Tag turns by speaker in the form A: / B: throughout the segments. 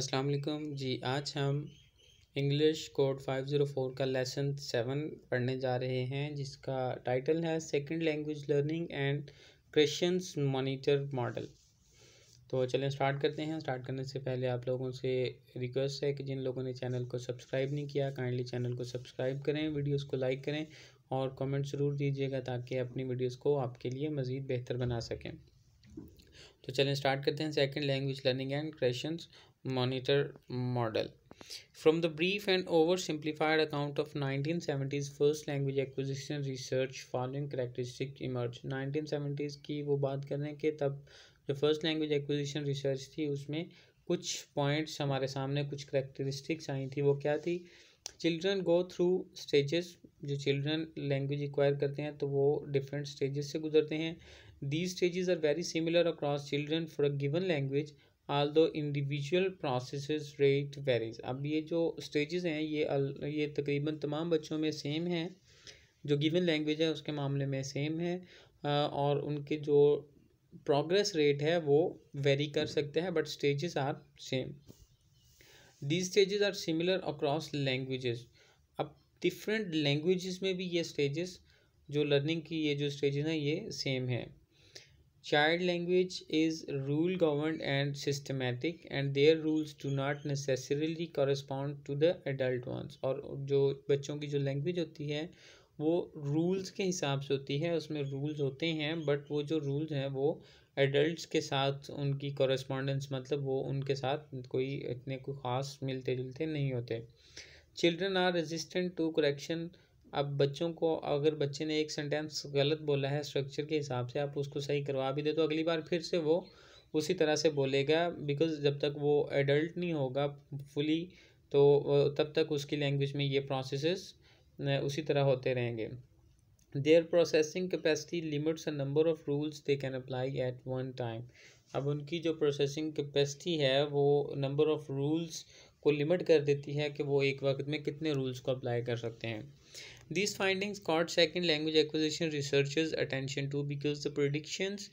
A: अस्सलाम वालेकुम जी आज हम इंग्लिश कोड 504 का लेसन सेवन पढ़ने जा रहे हैं जिसका टाइटल है second language learning and questions monitor model तो चलें स्टार्ट करते हैं स्टार्ट करने से पहले आप लोगों से रिक्वेस्ट है कि जिन लोगों ने चैनल को सब्सक्राइब नहीं किया काइंडली चैनल को सब्सक्राइब करें वीडियोज़ को लाइक करें और कमेंट ज़रूर दीजिएगा ताकि अपनी वीडियोस को आपके लिए मज़ीद बेहतर बना सकें तो चलें स्टार्ट करते हैं second language learning and questions model from the brief and oversimplified account of nineteen seventies first language language research following characteristic emerge nineteen seventies की वो बात कर रहे हैं कि तब जो फर्स्ट लैंग्वेज एक्विजिशन रिसर्च थी उसमें कुछ पॉइंट्स हमारे सामने कुछ करेक्टरिस्टिक्स आई थी वो क्या थी चिल्ड्रन गो थ्रू स्टेजेस जो चिल्ड्रन लैंग्वेज एक्वायर करते हैं तो वो डिफरेंट स्टेजेस से गुजरते हैं these stages are very similar across children for a given language although individual process rate varies अब ये जो स्टेजेस हैं ये ये तकरीबन तमाम बच्चों में सेम है जो गिवन लैंग्वेज है उसके मामले में सेम है और उनके जो प्रोग्रेस रेट है वो वेरी कर सकते हैं but stages are same these stages are similar across languages अब डिफरेंट लैंग्वेजेस में भी ये स्टेजेस जो लर्निंग की ये जो स्टेजेस हैं ये सेम है Child language is rule governed and systematic and their rules do not necessarily correspond to the adult ones और जो बच्चों की जो language होती है वो rules के हिसाब से होती है उसमें rules होते हैं but वो जो rules हैं वो adults के साथ उनकी correspondence मतलब वो उनके साथ कोई इतने कोई ख़ास मिलते जुलते नहीं होते children are resistant to correction अब बच्चों को अगर बच्चे ने एक सेंटेंस गलत बोला है स्ट्रक्चर के हिसाब से आप उसको सही करवा भी दे तो अगली बार फिर से वो उसी तरह से बोलेगा बिकॉज जब तक वो एडल्ट नहीं होगा फुली तो तब तक उसकी लैंग्वेज में ये प्रोसेसेस उसी तरह होते रहेंगे their processing capacity limits a number of rules they can apply at one time अब उनकी जो प्रोसेसिंग कैपेसिटी है वो नंबर ऑफ़ रूल्स को लिमिट कर देती है कि वो एक वक्त में कितने रूल्स को अप्लाई कर सकते हैं this findings caught second language acquisition research attention too because the predictions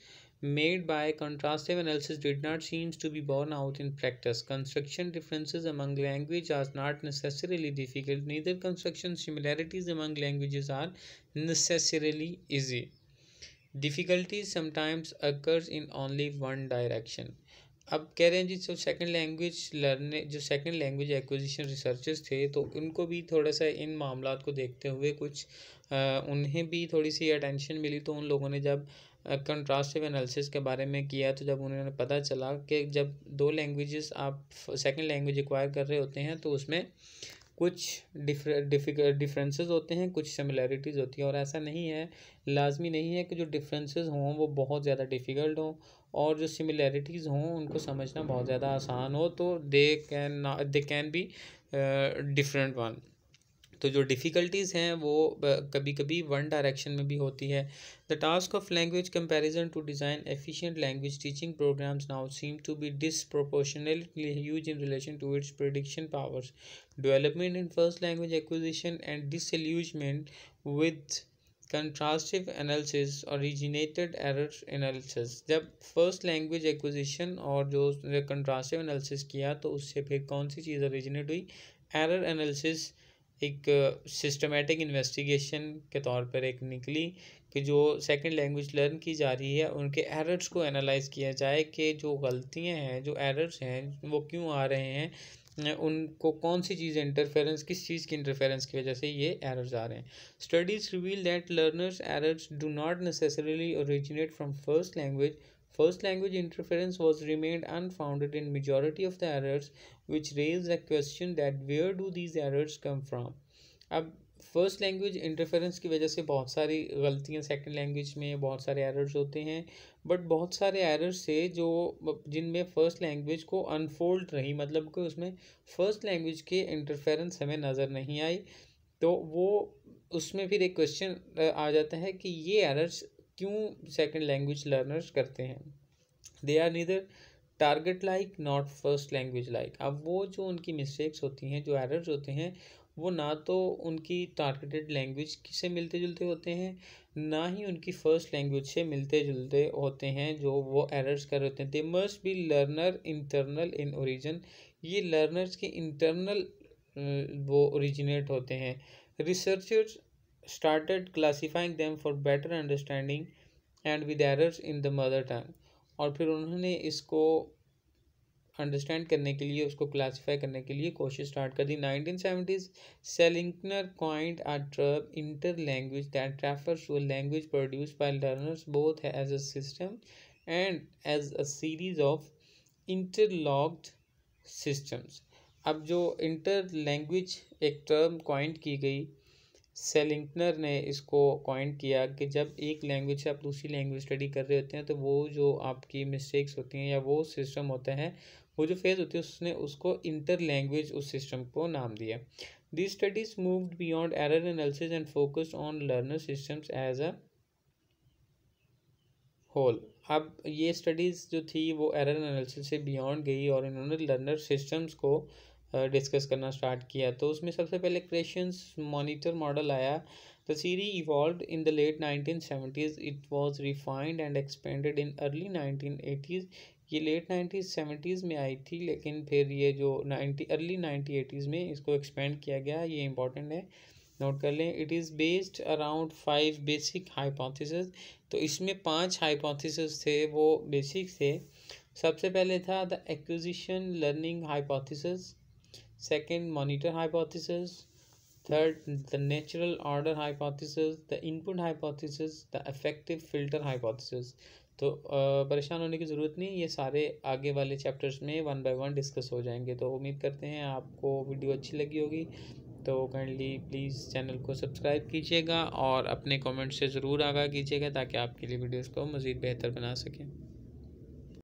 A: made by contrastive analysis did not seems to be borne out in practice construction differences among language are not necessarily difficult neither construction similarities among languages are necessarily easy difficulties sometimes occurs in only one direction अब कह रहे हैं जी जो second language लर्ने जो second language acquisition researchers थे तो उनको भी थोड़ा सा इन मामला को देखते हुए कुछ आ, उन्हें भी थोड़ी सी अटेंशन मिली तो उन लोगों ने जब कंट्रास्टिव एनालिसिस के बारे में किया तो जब उन्होंने पता चला कि जब दो लैंग्वेजेस आप सेकंड लैंग्वेज एक्वायर कर रहे होते हैं तो उसमें कुछ डिफर डिफरेंसेस होते हैं कुछ सिमिलैरिटीज़ होती हैं और ऐसा नहीं है लाजमी नहीं है कि जो डिफरेंसेस हों वो बहुत ज़्यादा डिफ़िकल्ट हों और जो सिमिलैरिटीज़ हों उनको समझना बहुत ज़्यादा आसान हो तो they can they can be different one तो जो डिफ़िकल्टीज़ हैं वो कभी कभी वन डायरेक्शन में भी होती है the task of language comparison to design efficient language teaching programmes now seem to be disproportionately huge in relation to its prediction powers development in first language acquisition and disillusionment with contrastive analysis originated error analysis जब first language acquisition और जो उसने कंट्रास्टिव analysis किया तो उससे फिर कौन सी चीज़ ऑरिजिनेट हुई एरर एनालिसिस एक सिस्टमेटिक इन्वेस्टिगेशन के तौर पर एक निकली कि जो सेकंड लैंग्वेज लर्न की जा रही है उनके एरर्स को एनालाइज किया जाए कि जो गलतियां हैं जो एरर्स हैं वो क्यों आ रहे हैं उनको कौन सी चीज़ इंटरफेरेंस किस चीज़ की इंटरफेरेंस की वजह से ये एरर्स आ रहे हैं studies reveal that learners errors do not necessarily originate from first language first language interference was remade unfounded in majority of the errors which raise the question that where do these errors come from अब first language interference की वजह से बहुत सारी गलतियां second language में बहुत सारे एरर्स होते हैं बट बहुत सारे एरर्स है जो जिनमें फ़र्स्ट लैंग्वेज को अनफोल्ड रही मतलब कि उसमें फ़र्स्ट लैंग्वेज के इंटरफेरेंस हमें नज़र नहीं आई तो वो उसमें फिर एक क्वेश्चन आ जाता है कि ये एरर्स क्यों सेकंड लैंग्वेज लर्नर्स करते हैं they are neither target like not first language like अब वो जो उनकी मिस्टेक्स होती हैं जो एरर्स होते हैं वो ना तो उनकी टारगेटेड लैंग्वेज से मिलते जुलते होते हैं ना ही उनकी फ़र्स्ट लैंग्वेज से मिलते जुलते होते हैं जो वो एरर्स कर होते हैं they must be learner internal in origin ये लर्नर्स के इंटरनल वो ओरिजिनेट होते हैं researchers started classifying them for better understanding and with errors in the mother tongue और फिर उन्होंने इसको अंडरस्टैंड करने के लिए उसको क्लासिफाई करने के लिए कोशिश स्टार्ट कर दी nineteen seventies Selinker coined a term interlanguage that refer to language produce by learners both है as a system and as a series of interlocked systems अब जो इंटर लैंग्वेज एक टर्म कॉइंट की गई सेलिंटनर ने इसको कॉइन किया कि जब एक लैंग्वेज से आप दूसरी लैंग्वेज स्टडी कर रहे होते हैं तो वो जो आपकी मिस्टेक्स होती हैं या वो सिस्टम होते हैं वो जो फेज़ होती है उसने उसको इंटर लैंग्वेज उस सिस्टम को नाम दिया the studies moved beyond error analysis and focused on learner systems as a whole अब ये स्टडीज़ जो थी वो एरर एनालिसिस से बियॉन्ड गई और इन्होंने लर्नर सिस्टम्स को डिस्कस करना स्टार्ट किया तो उसमें सबसे पहले क्रेशन मॉनिटर मॉडल आया evolve in the late nineteen seventies it was refined and expanded in early nineteen eighties ये लेट नाइनटीन सेवेंटीज़ में आई थी लेकिन फिर ये जो नाइन्टी अर्ली नाइन्टी एटीज़ में इसको एक्सपेंड किया गया ये इंपॉर्टेंट है नोट कर लें it is based around five basic hypothesis तो इसमें पांच हाइपोथिस थे वो बेसिक थे सबसे पहले था the acquisition learning hypothesis second monitor hypothesis third the natural order hypothesis the input hypothesis the effective filter hypothesis तो परेशान होने की ज़रूरत नहीं ये सारे आगे वाले चैप्टर्स में वन बाय वन डिस्कस हो जाएंगे तो उम्मीद करते हैं आपको वीडियो अच्छी लगी होगी तो काइंडली प्लीज़ चैनल को सब्सक्राइब कीजिएगा और अपने कमेंट से ज़रूर आगाह कीजिएगा ताकि आपके लिए वीडियोस को मज़ीद बेहतर बना सकें